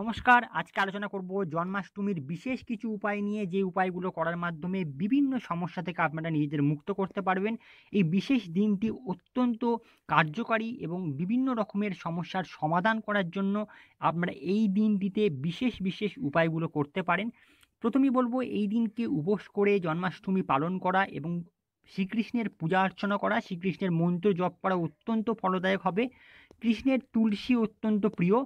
নমস্কার আজকে আলোচনা করব জন্মাষ্টমীর বিশেষ কিছু উপায় নিয়ে যে উপায়গুলো করার মাধ্যমে বিভিন্ন সমস্যা থেকে আপনারা নিজেদের মুক্ত করতে পারবেন এই বিশেষ দিনটি অত্যন্ত কার্যকারী এবং বিভিন্ন রকমের সমস্যার সমাধান করার জন্য আপনারা এই দিনটিতে বিশেষ বিশেষ উপায়গুলো করতে পারেন প্রথমেই বলবো এই দিনকে উপোস করে জন্মাষ্টমী পালন করা এবং শ্রীকৃষ্ণের পূজা অর্চনা করা শ্রীকৃষ্ণের মন্ত্র জপ করা অত্যন্ত ফলদায়ক হবে কৃষ্ণের তুলসী অত্যন্ত প্রিয়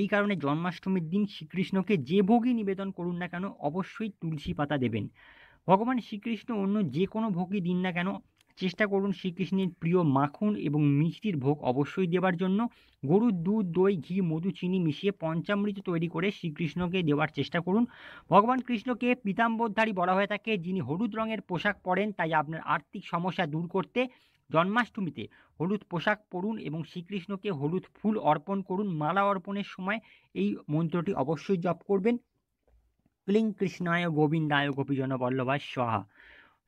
এই কারণে জন্মাষ্টমীর দিন শ্রীকৃষ্ণকে যে ভোগই নিবেদন করুন না কেন অবশ্যই তুলসী পাতা দেবেন ভগবান শ্রীকৃষ্ণ অন্য যে কোনো ভোগই দিন না কেন চেষ্টা করুন শ্রীকৃষ্ণের প্রিয় মাখন এবং মিষ্টির ভোগ অবশ্যই দেবার জন্য গরুর দুধ দই ঘি মধু চিনি মিশিয়ে পঞ্চামৃত তৈরি করে শ্রীকৃষ্ণকে দেওয়ার চেষ্টা করুন ভগবান কৃষ্ণকে পীতাম্বরধারী বলা হয়ে থাকে যিনি হলুদ রঙের পোশাক পরেন তাই আপনার আর্থিক সমস্যা দূর করতে জন্মাষ্টমীতে হলুদ পোশাক পরুন এবং শ্রীকৃষ্ণকে হলুদ ফুল অর্পণ করুন মালা অর্পণের সময় এই মন্ত্রটি অবশ্যই জপ করবেন ক্লিং কৃষ্ণায় গোবিন্দায় গোপীজন বল্লভায় সহা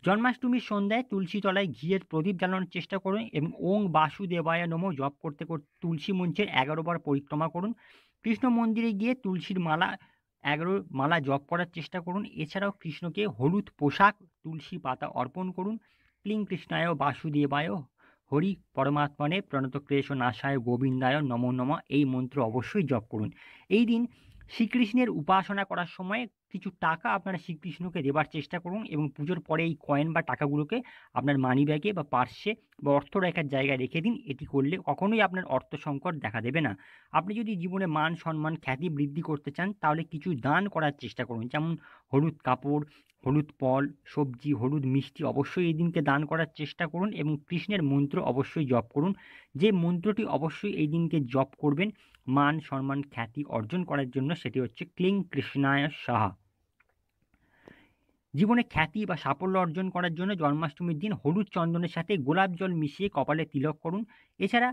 জন্মাষ্টমীর সন্ধ্যায় তুলসী তলায় ঘিয়ের প্রদীপ জ্বালানোর চেষ্টা করুন এবং ওং বাসুদেবায় নমো জপ করতে করতে তুলসী মঞ্চের বার পরিক্রমা করুন কৃষ্ণ মন্দিরে গিয়ে তুলসীর মালা এগারো মালা জপ করার চেষ্টা করুন এছাড়াও কৃষ্ণকে হলুদ পোশাক তুলসী পাতা অর্পণ করুন ক্লিং কৃষ্ণায় বাসুদেবায় হরি পরমাত্মনে প্রণত ক্লেশ নাশায় গোবিন্দায় নম নম এই মন্ত্র অবশ্যই জপ করুন এই দিন শ্রীকৃষ্ণের উপাসনা করার সময় কিছু টাকা আপনারা শ্রীকৃষ্ণকে দেবার চেষ্টা করুন এবং পুজোর পরে এই কয়েন বা টাকাগুলোকে আপনার মানি ব্যাগে বা পার্শ্বে বা অর্থ রাখার জায়গায় রেখে দিন এটি করলে কখনোই আপনার অর্থ সংকট দেখা দেবে না আপনি যদি জীবনে মান সম্মান খ্যাতি বৃদ্ধি করতে চান তাহলে কিছু দান করার চেষ্টা করুন যেমন হলুদ কাপড় হলুদ ফল সবজি হলুদ মিষ্টি অবশ্যই এই দিনকে দান করার চেষ্টা করুন এবং কৃষ্ণের মন্ত্র অবশ্যই জপ করুন যে মন্ত্রটি অবশ্যই এই দিনকে জপ করবেন মান সম্মান খ্যাতি অর্জন করার জন্য সেটি হচ্ছে ক্লিং কৃষ্ণায় সাহা জীবনে খ্যাতি বা সাফল্য অর্জন করার জন্য জন্মাষ্টমীর দিন হলুদ চন্দনের সাথে গোলাপ জল মিশিয়ে কপালে তিলক করুন এছাড়া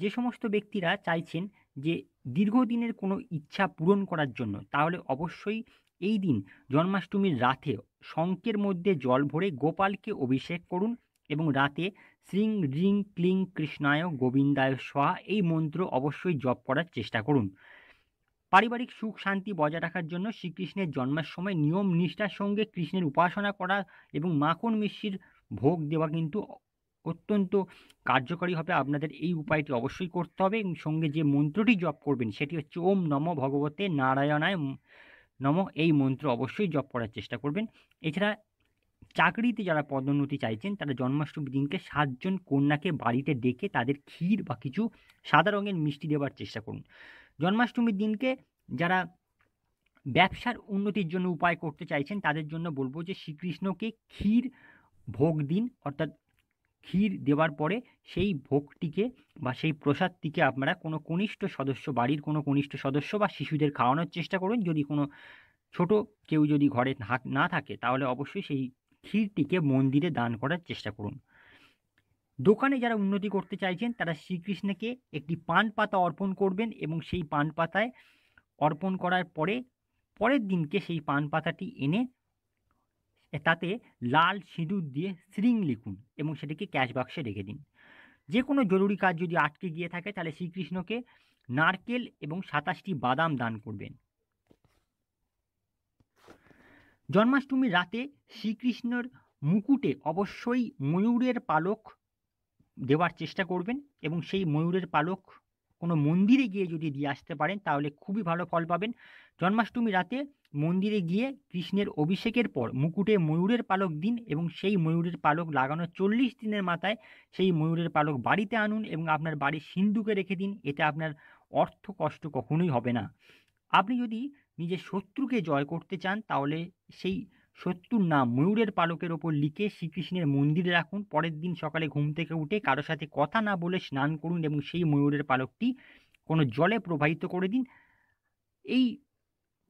যে সমস্ত ব্যক্তিরা চাইছেন যে দীর্ঘদিনের কোনো ইচ্ছা পূরণ করার জন্য তাহলে অবশ্যই এই দিন জন্মাষ্টমীর রাতে শঙ্কের মধ্যে জল ভরে গোপালকে অভিষেক করুন এবং রাতে শ্রীং রিং ক্লিং কৃষ্ণায় গোবিন্দায় সহা এই মন্ত্র অবশ্যই জপ করার চেষ্টা করুন পারিবারিক সুখ শান্তি বজায় রাখার জন্য শ্রীকৃষ্ণের জন্মের সময় নিয়ম নিষ্ঠার সঙ্গে কৃষ্ণের উপাসনা করা এবং মাখন মিষ্টির ভোগ দেওয়া কিন্তু অত্যন্ত কার্যকরী হবে আপনাদের এই উপায়টি অবশ্যই করতে হবে এবং সঙ্গে যে মন্ত্রটি জপ করবেন সেটি হচ্ছে ওম নম ভগবতে নারায়ণায় নম এই মন্ত্র অবশ্যই জপ করার চেষ্টা করবেন এছাড়া চাকরিতে যারা পদোন্নতি চাইছেন তারা জন্মাষ্টমী দিনকে সাতজন কন্যাকে বাড়িতে ডেকে তাদের ক্ষীর বা কিছু সাদা রঙের মিষ্টি দেওয়ার চেষ্টা করুন জন্মাষ্টমীর দিনকে যারা ব্যবসার উন্নতির জন্য উপায় করতে চাইছেন তাদের জন্য বলবো যে শ্রীকৃষ্ণকে ক্ষীর ভোগ দিন অর্থাৎ ক্ষীর দেওয়ার পরে সেই ভোগটিকে বা সেই প্রসাদটিকে আপনারা কোনো কনিষ্ঠ সদস্য বাড়ির কোনো কনিষ্ঠ সদস্য বা শিশুদের খাওয়ানোর চেষ্টা করুন যদি কোনো ছোট কেউ যদি ঘরে না থাকে তাহলে অবশ্যই সেই ক্ষীরটিকে মন্দিরে দান করার চেষ্টা করুন দোকানে যারা উন্নতি করতে চাইছেন তারা শ্রীকৃষ্ণকে একটি পান পাতা অর্পণ করবেন এবং সেই পান পাতায় অর্পণ করার পরে পরের দিনকে সেই পান পাতাটি এনে তাতে লাল সিঁদুর দিয়ে শ্রিং লিখুন এবং সেটিকে ক্যাশ বাক্সে রেখে দিন যে কোনো জরুরি কাজ যদি আটকে গিয়ে থাকে তাহলে শ্রীকৃষ্ণকে নারকেল এবং সাতাশটি বাদাম দান করবেন জন্মাষ্টমীর রাতে শ্রীকৃষ্ণর মুকুটে অবশ্যই ময়ূরের পালক দেওয়ার চেষ্টা করবেন এবং সেই ময়ূরের পালক কোনো মন্দিরে গিয়ে যদি দিয়ে আসতে পারেন তাহলে খুবই ভালো ফল পাবেন জন্মাষ্টমী রাতে মন্দিরে গিয়ে কৃষ্ণের অভিষেকের পর মুকুটে ময়ূরের পালক দিন এবং সেই ময়ূরের পালক লাগানো চল্লিশ দিনের মাথায় সেই ময়ূরের পালক বাড়িতে আনুন এবং আপনার বাড়ির সিন্ধুকে রেখে দিন এতে আপনার অর্থ কষ্ট কখনোই হবে না আপনি যদি নিজের শত্রুকে জয় করতে চান তাহলে সেই শত্রুর নাম ময়ূরের পালকের ওপর লিখে শ্রীকৃষ্ণের মন্দিরে রাখুন পরের দিন সকালে ঘুম থেকে উঠে কারো সাথে কথা না বলে স্নান করুন এবং সেই ময়ূরের পালকটি কোনো জলে প্রবাহিত করে দিন এই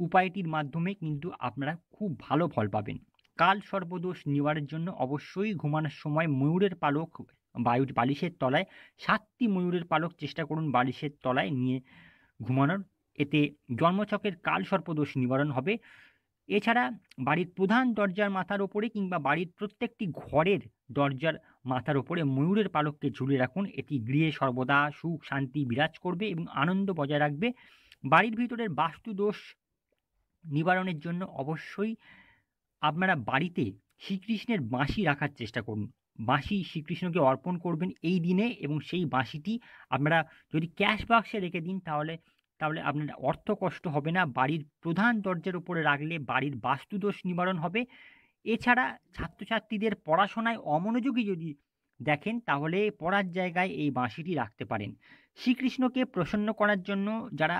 উপায়টির মাধ্যমে কিন্তু আপনারা খুব ভালো ফল পাবেন কাল সর্বদোষ নেওয়ার জন্য অবশ্যই ঘুমানোর সময় ময়ূরের পালক বায়ুর বালিশের তলায় সাতটি ময়ূরের পালক চেষ্টা করুন বালিশের তলায় নিয়ে ঘুমানোর এতে জন্মচকের কাল সর্পদোষ নিবারণ হবে এছাড়া বাড়ির প্রধান দরজার মাথার ওপরে কিংবা বাড়ির প্রত্যেকটি ঘরের দরজার মাথার ওপরে ময়ূরের পালককে ঝুলে রাখুন এটি গৃহে সর্বদা সুখ শান্তি বিরাজ করবে এবং আনন্দ বজায় রাখবে বাড়ির ভিতরের বাস্তু দোষ নিবারণের জন্য অবশ্যই আপনারা বাড়িতে শ্রীকৃষ্ণের বাঁশি রাখার চেষ্টা করুন বাঁশি শ্রীকৃষ্ণকে অর্পণ করবেন এই দিনে এবং সেই বাঁশিটি আপনারা যদি ক্যাশ বাক্সে রেখে দিন তাহলে তাহলে আপনার অর্থ কষ্ট হবে না বাড়ির প্রধান দরজার উপরে রাখলে বাড়ির বাস্তুদোষ নিবারণ হবে এছাড়া ছাত্রছাত্রীদের পড়াশোনায় অমনোযোগী যদি দেখেন তাহলে পড়ার জায়গায় এই বাঁশিটি রাখতে পারেন শ্রীকৃষ্ণকে প্রসন্ন করার জন্য যারা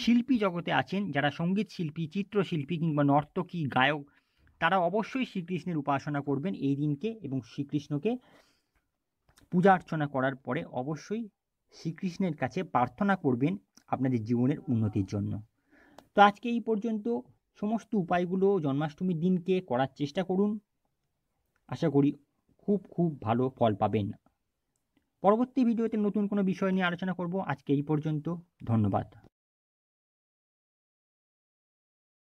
শিল্পী জগতে আছেন যারা সঙ্গীত শিল্পী চিত্রশিল্পী কিংবা নর্তকী গায়ক তারা অবশ্যই শ্রীকৃষ্ণের উপাসনা করবেন এই দিনকে এবং শ্রীকৃষ্ণকে পূজা অর্চনা করার পরে অবশ্যই শ্রীকৃষ্ণের কাছে প্রার্থনা করবেন আপনাদের জীবনের উন্নতির জন্য তো আজকে এই পর্যন্ত সমস্ত উপায়গুলো জন্মাষ্টমীর দিনকে করার চেষ্টা করুন আশা করি খুব খুব ভালো ফল পাবেন পরবর্তী ভিডিওতে নতুন কোনো বিষয় নিয়ে আলোচনা করব আজকে এই পর্যন্ত ধন্যবাদ